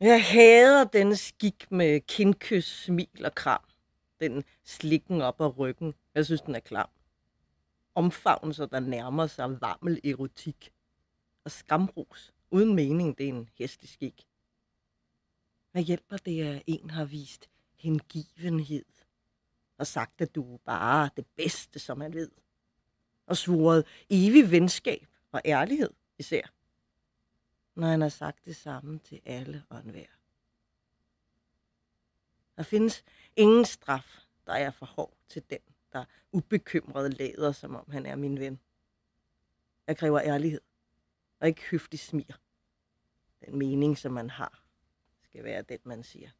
Jeg hader den skik med kindkys, smil og kram. Den slikken op ad ryggen. Jeg synes, den er klam. Omfavnelser, der nærmer sig varmel erotik. Og skamros. Uden mening, det er en hæslig skik. Hvad hjælper det, at en har vist hengivenhed? Og sagt, at du er bare det bedste, som man ved. Og svoret evig venskab og ærlighed især når han har sagt det samme til alle og enhver. Der findes ingen straf, der er for hård til den, der ubekymret lader, som om han er min ven. Jeg kræver ærlighed, og ikke høflig smir. Den mening, som man har, skal være den, man siger.